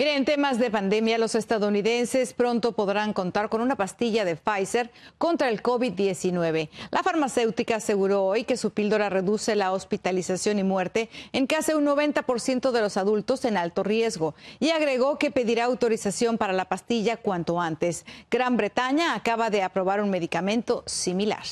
Miren, en temas de pandemia, los estadounidenses pronto podrán contar con una pastilla de Pfizer contra el COVID-19. La farmacéutica aseguró hoy que su píldora reduce la hospitalización y muerte en casi un 90% de los adultos en alto riesgo y agregó que pedirá autorización para la pastilla cuanto antes. Gran Bretaña acaba de aprobar un medicamento similar.